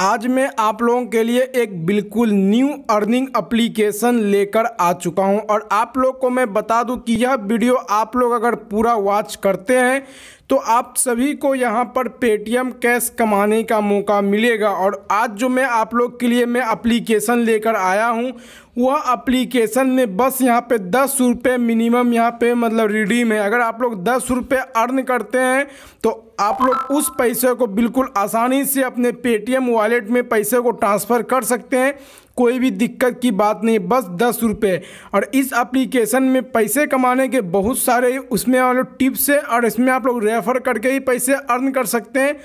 आज मैं आप लोगों के लिए एक बिल्कुल न्यू अर्निंग एप्लीकेशन लेकर आ चुका हूं और आप लोग को मैं बता दूं कि यह वीडियो आप लोग अगर पूरा वॉच करते हैं तो आप सभी को यहाँ पर पेटीएम कैश कमाने का मौका मिलेगा और आज जो मैं आप लोग के लिए मैं अप्लीकेशन लेकर आया हूँ वह अप्लीकेशन में बस यहाँ पे दस रुपये मिनिमम यहाँ पे मतलब रिडीम है अगर आप लोग दस रुपये अर्न करते हैं तो आप लोग उस पैसे को बिल्कुल आसानी से अपने पेटीएम वॉलेट में पैसे को ट्रांसफ़र कर सकते हैं कोई भी दिक्कत की बात नहीं बस दस रुपये और इस एप्लीकेशन में पैसे कमाने के बहुत सारे उसमें वाले टिप्स है और इसमें आप लोग रेफ़र करके ही पैसे अर्न कर सकते हैं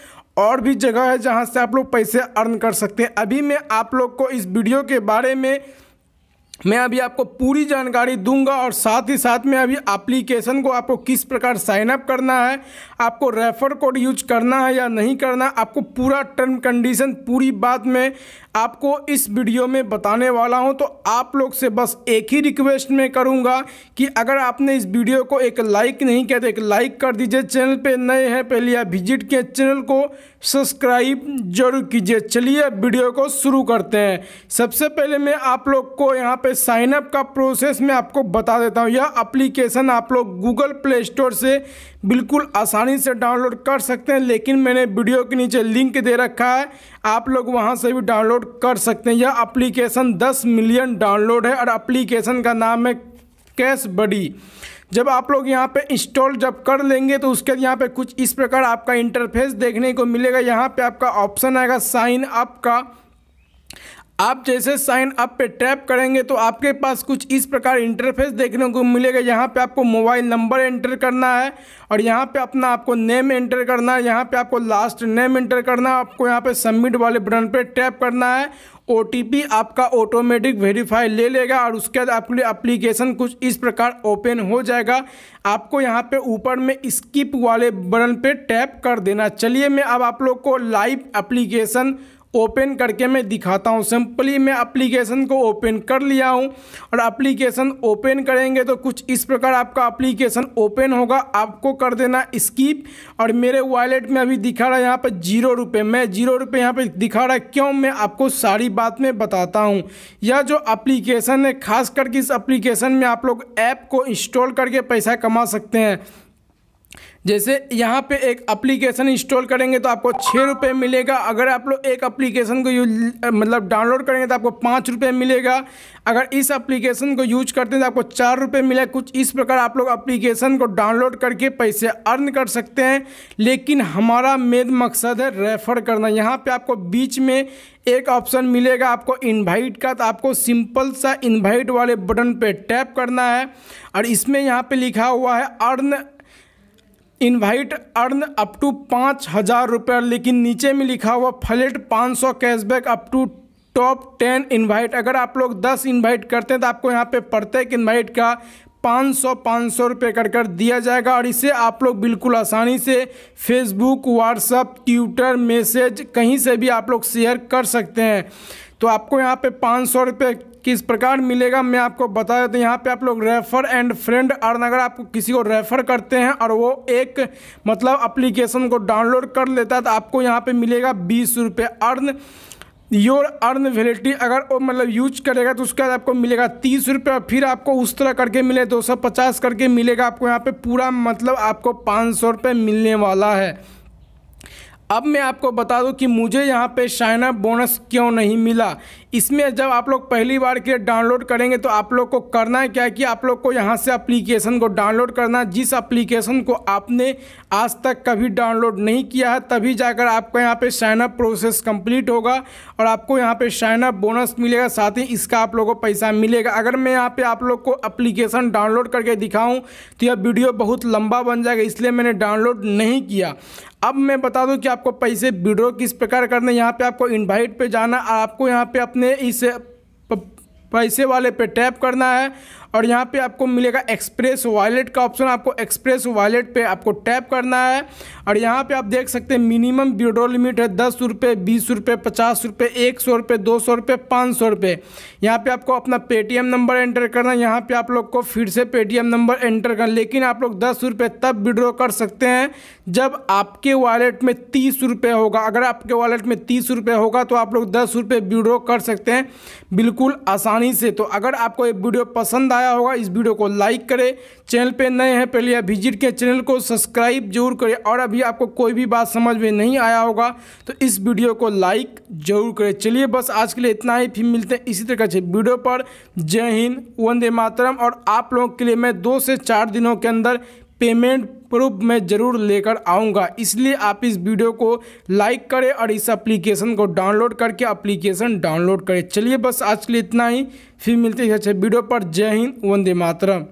और भी जगह है जहाँ से आप लोग पैसे अर्न कर सकते हैं अभी मैं आप लोग को इस वीडियो के बारे में मैं अभी आपको पूरी जानकारी दूंगा और साथ ही साथ में अभी एप्लीकेशन को आपको किस प्रकार साइन अप करना है आपको रेफर कोड यूज करना है या नहीं करना आपको पूरा टर्म कंडीशन पूरी बात मैं आपको इस वीडियो में बताने वाला हूं तो आप लोग से बस एक ही रिक्वेस्ट में करूंगा कि अगर आपने इस वीडियो को एक लाइक नहीं किया तो एक लाइक कर दीजिए चैनल पर नए हैं पहले आप विजिट किए चैनल को सब्सक्राइब जरूर कीजिए चलिए वीडियो को शुरू करते हैं सबसे पहले मैं आप लोग को यहाँ पे साइनअप का प्रोसेस मैं आपको बता देता हूँ यह एप्लीकेशन आप लोग गूगल प्ले स्टोर से बिल्कुल आसानी से डाउनलोड कर सकते हैं लेकिन मैंने वीडियो के नीचे लिंक दे रखा है आप लोग वहाँ से भी डाउनलोड कर सकते हैं यह एप्लीकेशन 10 मिलियन डाउनलोड है और एप्लीकेशन का नाम है कैश बडी जब आप लोग यहाँ पे इंस्टॉल जब कर लेंगे तो उसके यहाँ पे कुछ इस प्रकार आपका इंटरफेस देखने को मिलेगा यहाँ पे आपका ऑप्शन आएगा साइन अप का आप जैसे साइन अप पे टैप करेंगे तो आपके पास कुछ इस प्रकार इंटरफेस देखने को मिलेगा यहाँ पे आपको मोबाइल नंबर एंटर करना है और यहाँ पे अपना आपको नेम एंटर करना है यहाँ पे आपको लास्ट नेम एंटर करना है आपको यहाँ पे सबमिट वाले बटन पे टैप करना है ओ आपका ऑटोमेटिक वेरीफाई ले लेगा और उसके बाद आपके लिए अप्लीकेशन कुछ इस प्रकार ओपन हो जाएगा आपको यहाँ पे ऊपर में स्किप वाले बटन पे टैप कर देना चलिए मैं अब आप लोग को लाइव अप्लीकेशन ओपन करके मैं दिखाता हूँ सिंपली मैं अप्लीकेशन को ओपन कर लिया हूँ और अप्लीकेशन ओपन करेंगे तो कुछ इस प्रकार आपका अप्लीकेशन ओपन होगा आपको कर देना स्कीप और मेरे वॉलेट में अभी दिखा रहा है यहाँ पर जीरो रुपये मैं जीरो रुपये यहाँ पर दिखा रहा है क्यों मैं आपको सारी बात में बताता हूँ यह जो अप्लीकेशन है खास करके इस अप्लीकेशन में आप लोग ऐप को इंस्टॉल करके पैसा कमा सकते हैं जैसे यहाँ पे एक एप्लीकेशन इंस्टॉल करेंगे तो आपको छः रुपये मिलेगा अगर आप लोग एक एप्लीकेशन को यूज मतलब डाउनलोड करेंगे तो आपको पाँच रुपये मिलेगा अगर इस एप्लीकेशन को यूज करते हैं तो आपको चार रुपये मिला कुछ इस प्रकार आप लोग एप्लीकेशन को डाउनलोड करके पैसे अर्न कर सकते हैं लेकिन हमारा मेन मकसद है रेफ़र करना यहाँ पर आपको बीच में एक ऑप्शन मिलेगा आपको इन्वाइट का तो आपको सिंपल सा इन्वाइट वाले बटन पर टैप करना है और इसमें यहाँ पर लिखा हुआ है earn invite earn up to पाँच हज़ार रुपये लेकिन नीचे में लिखा हुआ फ्लेट पाँच सौ cashback up to top ten invite अगर आप लोग दस इनवाइट करते हैं तो आपको यहाँ पे प्रत्येक इनवाइट का पाँच सौ पाँच सौ रुपये कर कर दिया जाएगा और इसे आप लोग बिल्कुल आसानी से फेसबुक व्हाट्सअप ट्विटर मैसेज कहीं से भी आप लोग शेयर कर सकते हैं तो आपको यहाँ पे पाँच सौ रुपये किस प्रकार मिलेगा मैं आपको देता हूँ तो यहाँ पे आप लोग रेफर एंड फ्रेंड अर्न अगर आपको किसी को रेफ़र करते हैं और वो एक मतलब अप्लीकेशन को डाउनलोड कर लेता है तो आपको यहाँ पे मिलेगा बीस रुपये अर्न योर अर्न वेलिटी अगर वो मतलब यूज करेगा तो उसके बाद आपको मिलेगा तीस रुपये और फिर आपको उस तरह करके मिले दो सौ पचास करके मिलेगा आपको यहाँ पे पूरा मतलब आपको पाँच सौ रुपये मिलने वाला है अब मैं आपको बता दूं कि मुझे यहाँ पे शाइना बोनस क्यों नहीं मिला इसमें जब आप लोग पहली बार के डाउनलोड करेंगे तो आप लोग को करना है क्या कि आप लोग को यहाँ से अप्लीकेशन को डाउनलोड करना है जिस अप्लीकेशन को आपने आज तक कभी डाउनलोड नहीं किया है तभी जाकर आपको यहाँ पे साइनअप प्रोसेस कंप्लीट होगा और आपको यहाँ पे साइनअप बोनस मिलेगा साथ ही इसका आप लोग को पैसा मिलेगा अगर मैं यहाँ पर आप लोग को अप्लीकेशन डाउनलोड करके दिखाऊँ तो यह वीडियो बहुत लंबा बन जाएगा इसलिए मैंने डाउनलोड नहीं किया अब मैं बता दूं कि आपको पैसे विड्रॉ किस प्रकार करने यहाँ पे आपको इनवाइट पे जाना और आपको यहाँ पे अपने né? Isso é पैसे वाले पे टैप करना है और यहाँ पे आपको मिलेगा एक्सप्रेस वॉलेट का ऑप्शन आपको एक्सप्रेस वॉलेट पे आपको टैप करना है और यहाँ पे आप देख सकते हैं मिनिमम विड्रो लिमिट है दस रुपये बीस रुपये पचास रुपये एक सौ रुपये दो सौ रुपये पाँच सौ रुपये यहाँ पर आपको अपना पेटीएम नंबर एंटर करना है यहाँ पर आप लोग को फिर से पेटीएम नंबर एंटर करना लेकिन आप लोग दस रुपये तब विड्रॉ कर सकते हैं जब आपके वॉलेट में तीस रुपये होगा अगर आपके वॉलेट में तीस रुपये होगा तो आप लोग दस रुपये विड्रॉ कर सकते हैं बिल्कुल आसान आसानी से तो अगर आपको ये वीडियो पसंद आया होगा इस वीडियो को लाइक करें चैनल पे नए हैं पहले या विजिट के चैनल को सब्सक्राइब जरूर करें और अभी आपको कोई भी बात समझ में नहीं आया होगा तो इस वीडियो को लाइक जरूर करें चलिए बस आज के लिए इतना ही फिर मिलते हैं इसी तरह से वीडियो पर जय हिंद वंदे मातरम और आप लोगों के लिए मैं दो से चार दिनों के अंदर पेमेंट प्रूफ मैं ज़रूर लेकर आऊँगा इसलिए आप इस वीडियो को लाइक करें और इस एप्लीकेशन को डाउनलोड करके एप्लीकेशन डाउनलोड करें चलिए बस आज के लिए इतना ही फिर मिलते हैं अच्छे वीडियो पर जय हिंद वंदे मातरम